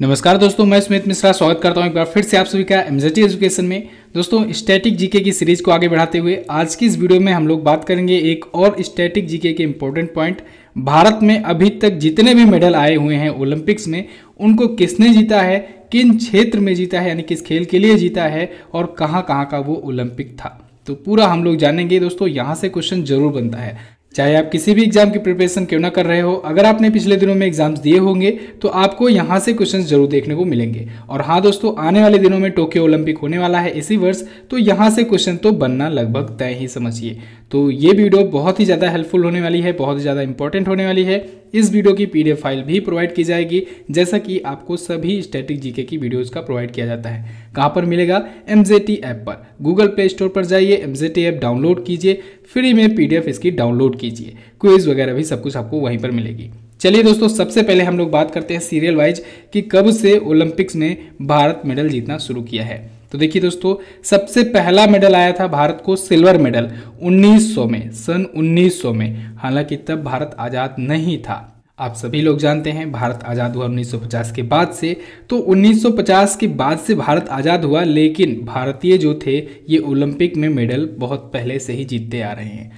नमस्कार दोस्तों मैं स्मित मिश्रा स्वागत करता हूं एक बार फिर से आप सभी का एमजेटी एजुकेशन में दोस्तों स्टैटिक जीके की सीरीज को आगे बढ़ाते हुए आज की इस वीडियो में हम लोग बात करेंगे एक और स्टैटिक जीके के इम्पोर्टेंट पॉइंट भारत में अभी तक जितने भी मेडल आए हुए हैं ओलंपिक्स में उनको किसने जीता है किन क्षेत्र में जीता है यानी किस खेल के लिए जीता है और कहाँ कहाँ का वो ओलंपिक था तो पूरा हम लोग जानेंगे दोस्तों यहाँ से क्वेश्चन जरूर बनता है चाहे आप किसी भी एग्जाम की प्रिपरेशन क्यों ना कर रहे हो अगर आपने पिछले दिनों में एग्जाम्स दिए होंगे तो आपको यहाँ से क्वेश्चन जरूर देखने को मिलेंगे और हाँ दोस्तों आने वाले दिनों में टोक्यो ओलंपिक होने वाला है इसी वर्ष तो यहाँ से क्वेश्चन तो बनना लगभग तय ही समझिए तो ये वीडियो बहुत ही ज़्यादा हेल्पफुल होने वाली है बहुत ही ज़्यादा इंपॉर्टेंट होने वाली है इस वीडियो की पीडीएफ फाइल भी प्रोवाइड की जाएगी जैसा कि आपको सभी स्टैटिक जीके की वीडियोज़ का प्रोवाइड किया जाता है कहाँ पर मिलेगा एम ऐप पर गूगल प्ले स्टोर पर जाइए एम ऐप डाउनलोड कीजिए फ्री में पी इसकी डाउनलोड कीजिए क्विज वगैरह भी सब कुछ आपको वहीं पर मिलेगी चलिए दोस्तों सबसे पहले हम लोग बात करते हैं सीरियल वाइज कि कब से ओलंपिक्स में भारत मेडल जीतना शुरू किया है तो देखिए दोस्तों सबसे पहला मेडल आया था भारत को सिल्वर मेडल 1900 में सन 1900 में हालांकि तब भारत आज़ाद नहीं था आप सभी लोग जानते हैं भारत आज़ाद हुआ 1950 के बाद से तो 1950 के बाद से भारत आज़ाद हुआ लेकिन भारतीय जो थे ये ओलंपिक में मेडल बहुत पहले से ही जीतते आ रहे हैं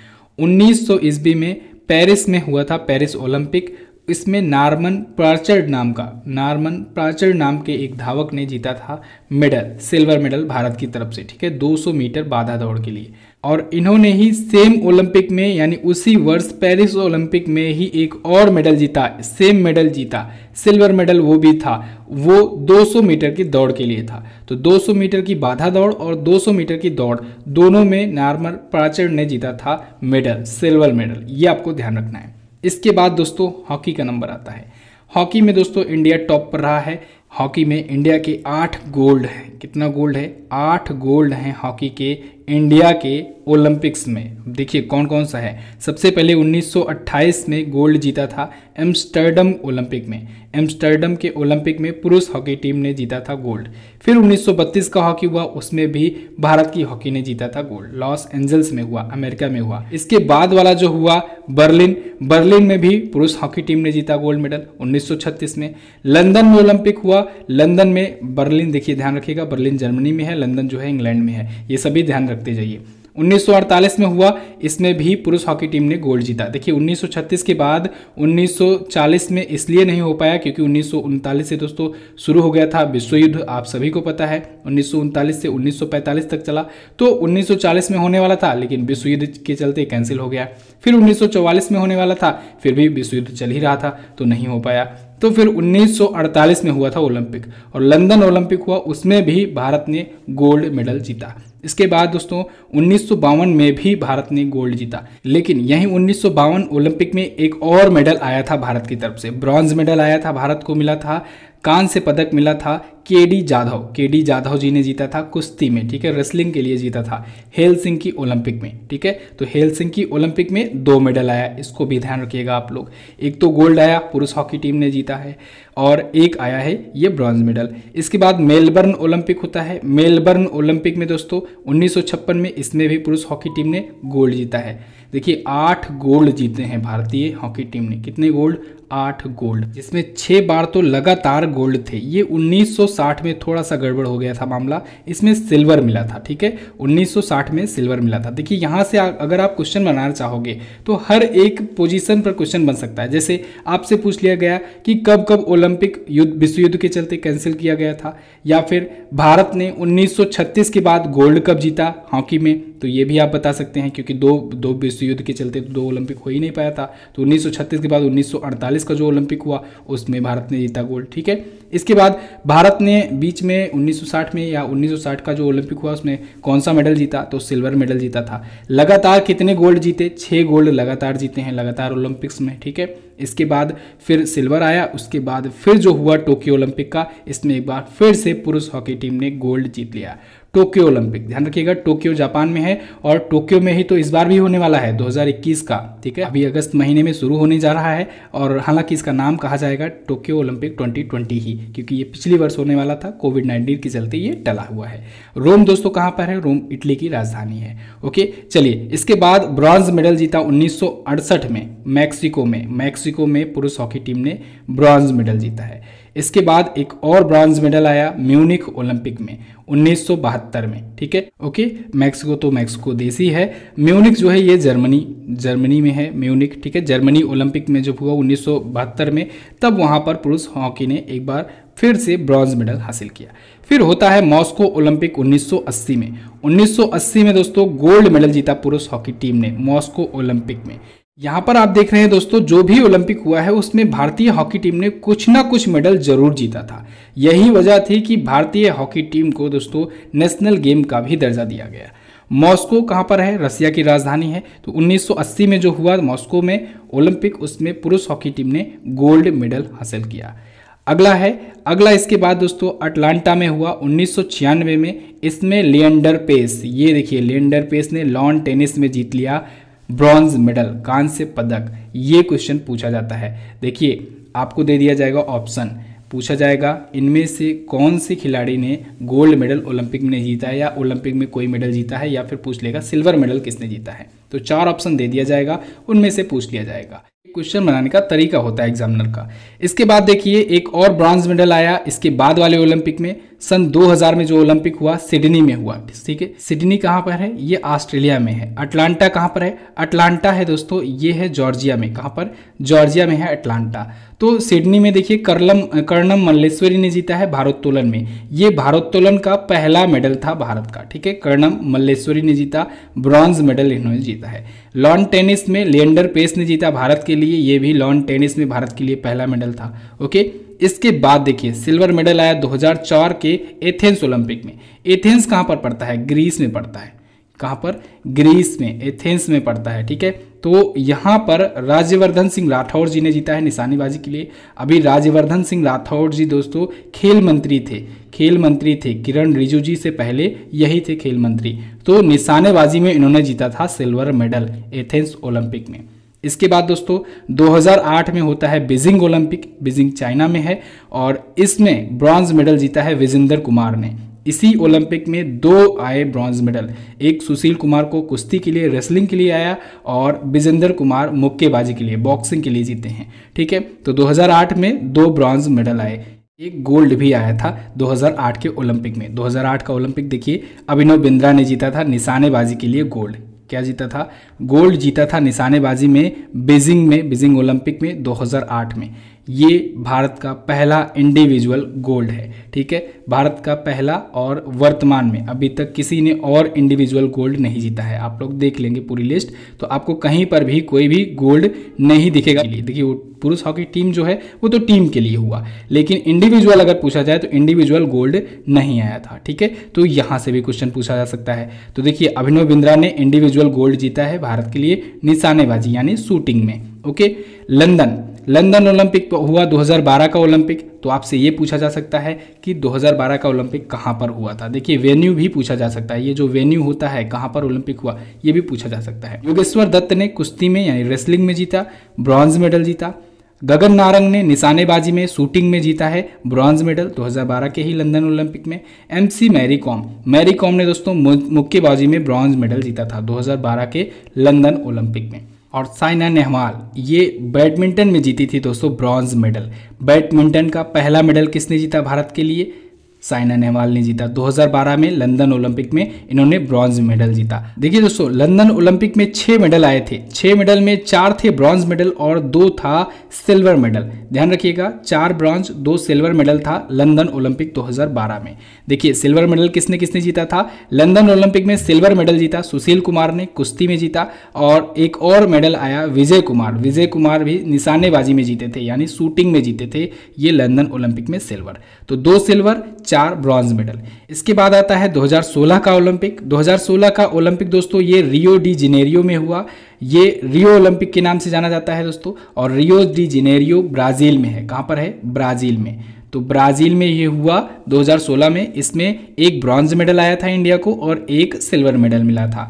1900 ईस्वी में पेरिस में हुआ था पेरिस ओलंपिक इसमें नार्मन प्राचर्ड नाम का नार्मन प्राचर्ड नाम के एक धावक ने जीता था मेडल सिल्वर मेडल भारत की तरफ से ठीक है 200 मीटर बाधा दौड़ के लिए और इन्होंने ही सेम ओलंपिक में यानी उसी वर्ष पेरिस ओलंपिक में ही एक और मेडल जीता सेम मेडल जीता सिल्वर मेडल वो भी था वो 200 मीटर की दौड़ के लिए था तो 200 मीटर की बाधा दौड़ और 200 मीटर की दौड़ दोनों में नार्मन प्राचर्ड ने जीता था मेडल सिल्वर मेडल ये आपको ध्यान रखना है इसके बाद दोस्तों हॉकी का नंबर आता है हॉकी में दोस्तों इंडिया टॉप पर रहा है हॉकी में इंडिया के आठ गोल्ड हैं कितना गोल्ड है आठ गोल्ड हैं हॉकी के इंडिया के ओलंपिक्स में देखिए कौन कौन सा है सबसे पहले 1928 में गोल्ड जीता था एम्स्टर्डम ओलंपिक में एम्स्टर्डम के ओलंपिक में पुरुष हॉकी टीम ने जीता था गोल्ड फिर 1932 का हॉकी हुआ उसमें भी भारत की हॉकी ने जीता था गोल्ड लॉस एंजल्स में हुआ अमेरिका में हुआ इसके बाद वाला जो हुआ बर्लिन बर्लिन में भी पुरुष हॉकी टीम ने जीता गोल्ड मेडल उन्नीस में लंदन में ओलंपिक हुआ लंदन में बर्लिन देखिए ध्यान रखिएगा बर्लिन जर्मनी में है लंदन जो है इंग्लैंड में है ये सभी ध्यान रख करते जाइए 1948 में हुआ इसमें भी पुरुष हॉकी टीम ने गोल्ड जीता देखिए 1936 के बाद 1940 में इसलिए नहीं हो पाया क्योंकि उन्नीस से दोस्तों शुरू हो गया था विश्व युद्ध आप सभी को पता है उन्नीस से 1945 तक चला तो 1940 में होने वाला था लेकिन विश्व युद्ध के चलते कैंसिल हो गया फिर 1944 में होने वाला था फिर भी विश्व युद्ध चल ही रहा था तो नहीं हो पाया तो फिर 1948 में हुआ था ओलंपिक और लंदन ओलंपिक हुआ उसमें भी भारत ने गोल्ड मेडल जीता इसके बाद दोस्तों उन्नीस में भी भारत ने गोल्ड जीता लेकिन यही उन्नीस ओलंपिक में एक और मेडल आया था भारत की तरफ से ब्रॉन्ज मेडल आया था भारत को मिला था कांस्य पदक मिला था के डी जाधव के डी जाधव जी ने जीता था कुश्ती में ठीक है रेसलिंग के लिए जीता था हेल सिंह की ओलंपिक में ठीक है तो हेल सिंह की ओलंपिक में दो मेडल आया इसको भी ध्यान रखिएगा आप लोग एक तो गोल्ड आया पुरुष हॉकी टीम ने जीता है और एक आया है ये ब्रॉन्ज मेडल इसके बाद मेलबर्न ओलंपिक होता है मेलबर्न ओलंपिक में दोस्तों उन्नीस में इसमें भी पुरुष हॉकी टीम ने गोल्ड जीता है देखिए आठ गोल्ड जीते हैं भारतीय हॉकी टीम ने कितने गोल्ड आठ गोल्ड जिसमें छह बार तो लगातार गोल्ड थे ये 1960 में थोड़ा सा गड़बड़ हो गया था मामला इसमें सिल्वर मिला था ठीक है 1960 में सिल्वर मिला था देखिए यहाँ से अगर आप क्वेश्चन बनाना चाहोगे तो हर एक पोजीशन पर क्वेश्चन बन सकता है जैसे आपसे पूछ लिया गया कि कब कब ओलंपिक युद्ध विश्व युद्ध के चलते कैंसिल किया गया था या फिर भारत ने उन्नीस के बाद गोल्ड कप जीता हॉकी में तो ये भी आप बता सकते हैं क्योंकि दो दो विश्व विश्व तो युद्ध के चलते तो दो ओलंपिक हो ही नहीं पाया था तो 1936 के बाद 1948 का जो ओलंपिक हुआ उसमें भारत ने जीता गोल्ड ठीक है इसके बाद भारत ने बीच में 1960 में या 1960 का जो ओलंपिक हुआ उसमें कौन सा मेडल जीता तो सिल्वर मेडल जीता था लगातार कितने गोल्ड जीते छः गोल्ड लगातार जीते हैं लगातार ओलंपिक्स में ठीक है इसके बाद फिर सिल्वर आया उसके बाद फिर जो हुआ टोक्यो ओलंपिक का इसमें एक बार फिर से पुरुष हॉकी टीम ने गोल्ड जीत लिया टोक्यो ओलंपिक ध्यान रखिएगा टोक्यो जापान में है और टोक्यो में ही तो इस बार भी होने वाला है 2021 का ठीक है अभी अगस्त महीने में शुरू होने जा रहा है और हालांकि इसका नाम कहा जाएगा टोक्यो ओलंपिक 2020 ही क्योंकि ये पिछली वर्ष होने वाला था कोविड नाइन्टीन के चलते ये टला हुआ है रोम दोस्तों कहाँ पर है रोम इटली की राजधानी है ओके चलिए इसके बाद ब्रॉन्ज मेडल जीता उन्नीस में मैक्सिको में मैक्सिको में पुरुष हॉकी टीम ने ब्रॉन्ज मेडल जीता है इसके बाद एक और ब्रॉन्ज मेडल आया म्यूनिक ओलंपिक में 1972 में ठीक है ओके मैक्सिको तो मैक्सिको देसी है म्यूनिक जो है ये जर्मनी जर्मनी में है म्यूनिक ठीक है जर्मनी ओलंपिक में जब हुआ उन्नीस में तब वहाँ पर पुरुष हॉकी ने एक बार फिर से ब्रॉन्ज मेडल हासिल किया फिर होता है मॉस्को ओलंपिक 1980 में 1980 में दोस्तों गोल्ड मेडल जीता पुरुष हॉकी टीम ने मॉस्को ओलंपिक में यहाँ पर आप देख रहे हैं दोस्तों जो भी ओलंपिक हुआ है उसमें भारतीय हॉकी टीम ने कुछ ना कुछ मेडल जरूर जीता था यही वजह थी कि भारतीय हॉकी टीम को दोस्तों नेशनल गेम का भी दर्जा दिया गया मॉस्को कहाँ पर है रसिया की राजधानी है तो 1980 में जो हुआ मॉस्को में ओलंपिक उसमें पुरुष हॉकी टीम ने गोल्ड मेडल हासिल किया अगला है अगला इसके बाद दोस्तों अटलांटा में हुआ उन्नीस में इसमें लियंडर पेस ये देखिए लियंडर पेस ने लॉन टेनिस में जीत लिया ब्रॉन्ज मेडल कांस्य पदक ये क्वेश्चन पूछा जाता है देखिए आपको दे दिया जाएगा ऑप्शन पूछा जाएगा इनमें से कौन से खिलाड़ी ने गोल्ड मेडल ओलंपिक में जीता है या ओलंपिक में कोई मेडल जीता है या फिर पूछ लेगा सिल्वर मेडल किसने जीता है तो चार ऑप्शन दे दिया जाएगा उनमें से पूछ लिया जाएगा क्वेश्चन बनाने का तरीका होता है एग्जामिनर का इसके बाद देखिए एक और ब्रॉन्ज मेडल आया इसके बाद वाले ओलंपिक में सन 2000 में जो ओलंपिक हुआ सिडनी में हुआ ठीक है सिडनी कहाँ पर है ये ऑस्ट्रेलिया में है अटलांटा कहाँ पर है अटलांटा है दोस्तों ये है जॉर्जिया में कहाँ पर जॉर्जिया में है अटलांटा तो सिडनी में देखिए करलम कर्णम मल्लेश्वरी ने जीता है भारोत्तोलन में ये भारोत्तोलन का पहला मेडल था भारत का ठीक है कर्णम मल्लेश्वरी ने जीता ब्रॉन्ज मेडल इन्होंने जीता है लॉन टेनिस में लियंडर पेस ने जीता भारत के लिए ये भी लॉन टेनिस में भारत के लिए पहला मेडल था ओके इसके बाद देखिए सिल्वर मेडल आया 2004 के एथेंस ओलंपिक में एथेंस कहाँ पर पड़ता है ग्रीस में पड़ता है कहाँ पर ग्रीस में एथेंस में पड़ता है ठीक है तो यहाँ पर राज्यवर्धन सिंह राठौर जी ने जीता है निशानेबाजी के लिए अभी राज्यवर्धन सिंह राठौर जी दोस्तों खेल मंत्री थे खेल मंत्री थे किरण रिजू जी से पहले यही थे खेल मंत्री तो निशानेबाजी में इन्होंने जीता था सिल्वर मेडल एथेंस ओलंपिक में इसके बाद दोस्तों 2008 में होता है बीजिंग ओलंपिक बीजिंग चाइना में है और इसमें ब्रॉन्ज मेडल जीता है विजेंद्र कुमार ने इसी ओलंपिक में दो आए ब्रॉन्ज मेडल एक सुशील कुमार को कुश्ती के लिए रेसलिंग के लिए आया और विजेंद्र कुमार मुक्केबाजी के लिए बॉक्सिंग के लिए जीते हैं ठीक है तो 2008 में दो ब्रॉन्ज मेडल आए एक गोल्ड भी आया था 2008 के ओलंपिक में 2008 का ओलंपिक देखिए अभिनव बिंद्रा ने जीता था निशानेबाजी के लिए गोल्ड क्या जीता था गोल्ड जीता था निशानेबाजी में बीजिंग में बीजिंग ओलंपिक में 2008 में ये भारत का पहला इंडिविजुअल गोल्ड है ठीक है भारत का पहला और वर्तमान में अभी तक किसी ने और इंडिविजुअल गोल्ड नहीं जीता है आप लोग देख लेंगे पूरी लिस्ट तो आपको कहीं पर भी कोई भी गोल्ड नहीं दिखेगा देखिए वो पुरुष हॉकी टीम जो है वो तो टीम के लिए हुआ लेकिन इंडिविजुअल अगर पूछा जाए तो इंडिविजुअल गोल्ड नहीं आया था ठीक है तो यहाँ से भी क्वेश्चन पूछा जा सकता है तो देखिए अभिनव बिंद्रा ने इंडिविजुअल गोल्ड जीता है भारत के लिए निशानेबाजी यानी शूटिंग में ओके लंदन लंदन ओलंपिक हुआ 2012 का ओलंपिक तो आपसे ये पूछा जा सकता है कि 2012 का ओलंपिक कहाँ पर हुआ था देखिए वेन्यू भी पूछा जा सकता है ये जो वेन्यू होता है कहाँ पर ओलंपिक हुआ ये भी पूछा जा सकता है योगेश्वर दत्त ने कुश्ती में यानी रेसलिंग में जीता ब्रॉन्ज मेडल जीता गगन नारंग ने निशानेबाजी में शूटिंग में जीता है ब्रॉन्ज मेडल 2012 के ही लंदन ओलंपिक में एमसी मैरी कॉम मैरी कॉम ने दोस्तों मुक्केबाजी में ब्रॉन्ज मेडल जीता था 2012 के लंदन ओलंपिक में और साइना नेहवाल ये बैडमिंटन में जीती थी दोस्तों ब्रॉन्ज मेडल बैडमिंटन का पहला मेडल किसने जीता भारत के लिए साइना नेहवाल ने जीता 2012 में लंदन ओलंपिक में इन्होंने ब्रॉन्ज मेडल जीता देखिए दोस्तों लंदन ओलंपिक में छह मेडल आए थे छह मेडल में चार थे ब्रॉन्ज मेडल और दो था सिल्वर मेडल ध्यान रखिएगा चार ब्रॉन्ज दो सिल्वर मेडल था लंदन ओलंपिक 2012 में देखिए सिल्वर मेडल किसने किसने जीता था लंदन ओलंपिक में सिल्वर मेडल जीता सुशील कुमार ने कुश्ती में जीता और एक और मेडल आया विजय कुमार विजय कुमार भी निशानेबाजी में जीते थे यानी शूटिंग में जीते थे ये लंदन ओलंपिक में सिल्वर तो दो सिल्वर चार ब्रॉन्ज मेडल इसके बाद आता है 2016 का ओलंपिक 2016 का ओलंपिक दोस्तों ये रियो डी जिनेरियो में हुआ ये रियो ओलंपिक के नाम से जाना जाता है दोस्तों और रियो डी जिनेरियो ब्राज़ील में है कहाँ पर है ब्राज़ील में तो ब्राज़ील में ये हुआ 2016 में इसमें एक ब्रॉन्ज मेडल आया था इंडिया को और एक सिल्वर मेडल मिला था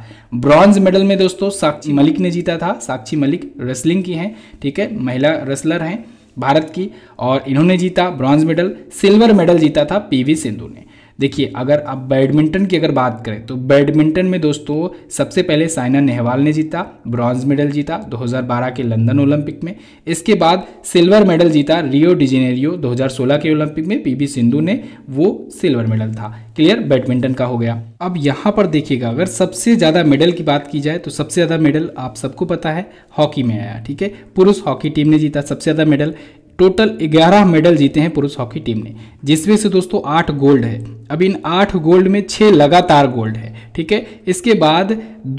ब्रॉन्ज मेडल में दोस्तों साक्षी मलिक ने जीता था साक्षी मलिक रेसलिंग की हैं ठीक है महिला रेसलर हैं भारत की और इन्होंने जीता ब्रॉन्ज मेडल सिल्वर मेडल जीता था पीवी सिंधु ने देखिए अगर आप बैडमिंटन की अगर बात करें तो बैडमिंटन में दोस्तों सबसे पहले साइना नेहवाल ने जीता ब्रॉन्ज मेडल जीता 2012 के लंदन ओलंपिक में इसके बाद सिल्वर मेडल जीता रियो डिजेनेरियो 2016 के ओलंपिक में पीवी सिंधु ने वो सिल्वर मेडल था क्लियर बैडमिंटन का हो गया अब यहाँ पर देखिएगा अगर सबसे ज़्यादा मेडल की बात की जाए तो सबसे ज़्यादा मेडल आप सबको पता है हॉकी में आया ठीक है पुरुष हॉकी टीम ने जीता सबसे ज़्यादा मेडल टोटल ग्यारह मेडल जीते हैं पुरुष हॉकी टीम ने जिसमें से दोस्तों आठ गोल्ड है अब इन आठ गोल्ड में छः लगातार गोल्ड है ठीक है इसके बाद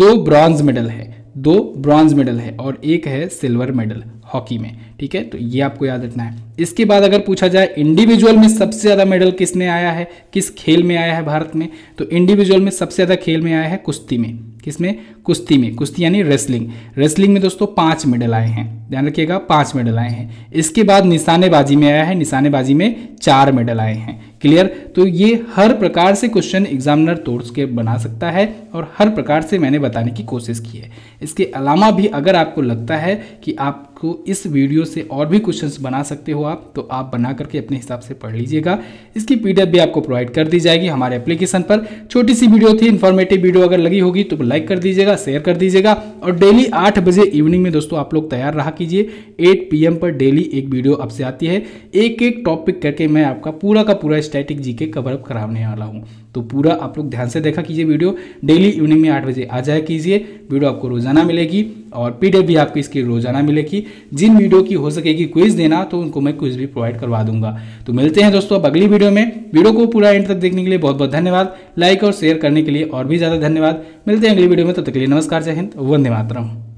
दो ब्रॉन्ज मेडल है दो ब्रॉन्ज मेडल है और एक है सिल्वर मेडल हॉकी में ठीक है तो ये आपको याद रखना है इसके बाद अगर पूछा जाए इंडिविजुअल में सबसे ज़्यादा मेडल किसने आया है किस खेल में आया है भारत में तो इंडिविजुअल में सबसे ज़्यादा खेल में आया है कुश्ती में किसमें कुश्ती में कुश्ती यानी रेसलिंग रेसलिंग में दोस्तों पाँच मेडल आए हैं ध्यान रखिएगा पाँच मेडल आए हैं इसके बाद निशानेबाजी में आया है निशानेबाजी में चार मेडल आए हैं क्लियर तो ये हर प्रकार से क्वेश्चन एग्जामिनर तोड़ के बना सकता है और हर प्रकार से मैंने बताने की कोशिश की है इसके अलावा भी अगर आपको लगता है कि आप को इस वीडियो से और भी क्वेश्चंस बना सकते हो आप तो आप बना करके अपने हिसाब से पढ़ लीजिएगा इसकी पीडीएफ भी आपको प्रोवाइड कर दी जाएगी हमारे एप्लीकेशन पर छोटी सी वीडियो थी इन्फॉर्मेटिव वीडियो अगर लगी होगी तो लाइक कर दीजिएगा शेयर कर दीजिएगा और डेली आठ बजे इवनिंग में दोस्तों आप लोग तैयार रहा कीजिए एट पी पर डेली एक वीडियो आपसे आती है एक एक टॉपिक करके मैं आपका पूरा का पूरा स्टैटिक जी के कवरअप कराने वाला हूँ तो पूरा आप लोग ध्यान से देखा कीजिए वीडियो डेली इवनिंग में आठ बजे आ जाए कीजिए वीडियो आपको रोजाना मिलेगी और पीडीएफ भी आपको इसकी रोजाना मिलेगी जिन वीडियो की हो सकेगी क्विज देना तो उनको मैं क्विज भी प्रोवाइड करवा दूंगा तो मिलते हैं दोस्तों अब अगली वीडियो में वीडियो को पूरा एंड तक देखने के लिए बहुत बहुत धन्यवाद लाइक और शेयर करने के लिए और भी ज़्यादा धन्यवाद मिलते हैं अगली वीडियो में तब तो तक के लिए नमस्कार जय हिंद वंदे मातरम